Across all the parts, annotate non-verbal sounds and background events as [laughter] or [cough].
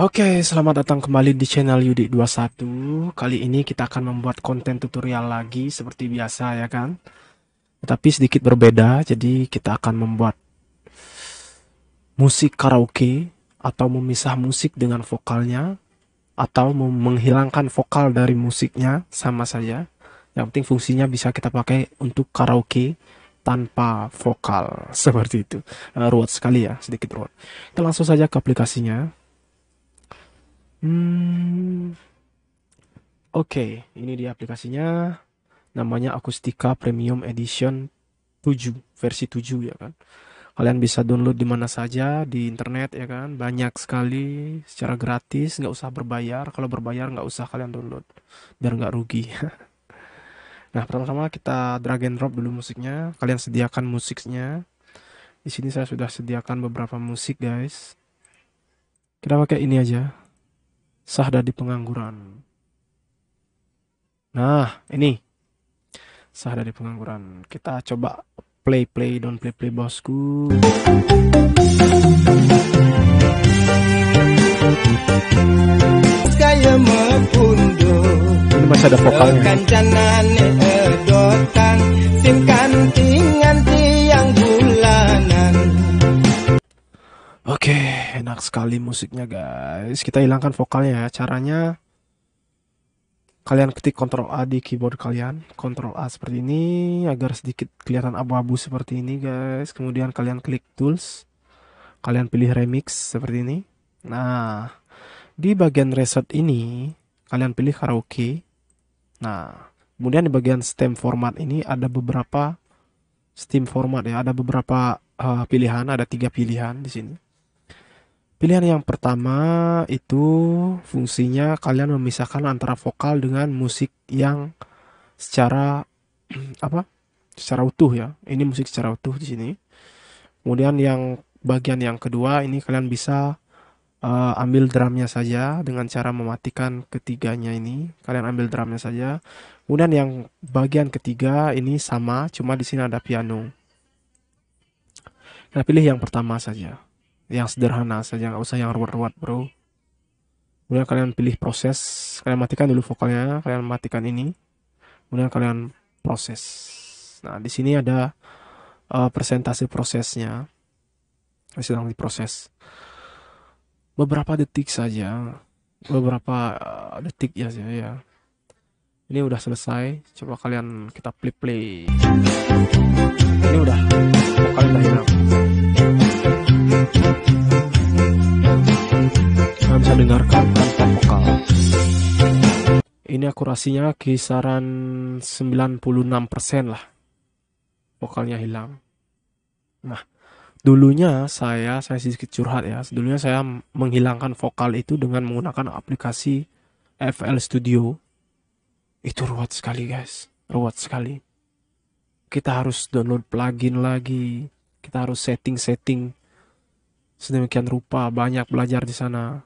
Oke, selamat datang kembali di channel Yudi21. Kali ini kita akan membuat konten tutorial lagi seperti biasa ya kan. tapi sedikit berbeda, jadi kita akan membuat musik karaoke atau memisah musik dengan vokalnya atau menghilangkan vokal dari musiknya sama saja. Yang penting fungsinya bisa kita pakai untuk karaoke tanpa vokal [laughs] seperti itu. Uh, ruwet sekali ya, sedikit ruwet. Kita langsung saja ke aplikasinya Hmm, Oke, okay, ini dia aplikasinya. Namanya Akustika Premium Edition 7, versi 7 ya kan. Kalian bisa download di mana saja di internet ya kan. Banyak sekali secara gratis, nggak usah berbayar. Kalau berbayar nggak usah kalian download biar nggak rugi. [laughs] nah, pertama-tama kita drag and drop dulu musiknya. Kalian sediakan musiknya. Di sini saya sudah sediakan beberapa musik, guys. Kita pakai ini aja sah di pengangguran. Nah, ini sah di pengangguran. Kita coba play play don't play play bosku. Kaya ini masih ada vokalnya. Oke, enak sekali musiknya guys. Kita hilangkan vokalnya ya. Caranya kalian ketik Ctrl A di keyboard kalian, Ctrl A seperti ini agar sedikit kelihatan abu-abu seperti ini guys. Kemudian kalian klik tools. Kalian pilih remix seperti ini. Nah, di bagian reset ini kalian pilih karaoke. Nah, kemudian di bagian stem format ini ada beberapa stem format ya, ada beberapa uh, pilihan, ada tiga pilihan di sini Pilihan yang pertama itu fungsinya kalian memisahkan antara vokal dengan musik yang secara [clears throat] apa? Secara utuh ya. Ini musik secara utuh di sini. Kemudian yang bagian yang kedua ini kalian bisa uh, ambil drumnya saja dengan cara mematikan ketiganya ini. Kalian ambil drumnya saja. Kemudian yang bagian ketiga ini sama, cuma di sini ada piano. Kita nah, pilih yang pertama saja yang sederhana saja nggak usah yang ruwet-ruwet bro kemudian kalian pilih proses kalian matikan dulu vokalnya kalian matikan ini kemudian kalian proses nah di sini ada uh, presentasi prosesnya sedang diproses beberapa detik saja beberapa uh, detik ya sih ya ini udah selesai coba kalian kita play play ini udah vokalnya udah hilang ini akurasinya kisaran 96% lah. Vokalnya hilang. Nah, dulunya saya saya sedikit curhat ya. Dulunya saya menghilangkan vokal itu dengan menggunakan aplikasi FL Studio. Itu ruwet sekali, guys. Ruwet sekali. Kita harus download plugin lagi. Kita harus setting-setting sedemikian rupa, banyak belajar di sana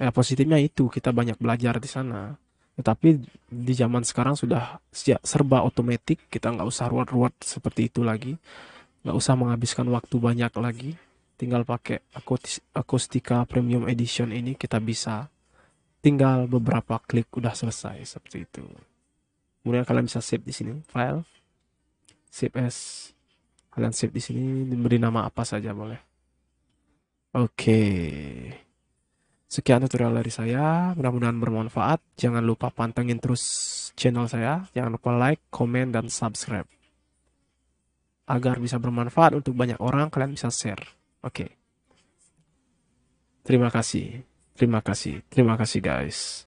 ya positifnya itu kita banyak belajar di sana Ya, tapi di zaman sekarang sudah serba otomatis kita nggak usah ruwet-ruwet seperti itu lagi nggak usah menghabiskan waktu banyak lagi tinggal pakai akustika premium edition ini kita bisa tinggal beberapa klik udah selesai seperti itu kemudian kalian bisa save di sini file save as kalian save di sini diberi nama apa saja boleh oke okay. Sekian tutorial dari saya, mudah-mudahan bermanfaat. Jangan lupa pantengin terus channel saya, jangan lupa like, komen, dan subscribe. Agar bisa bermanfaat untuk banyak orang, kalian bisa share. Oke. Okay. Terima kasih. Terima kasih. Terima kasih guys.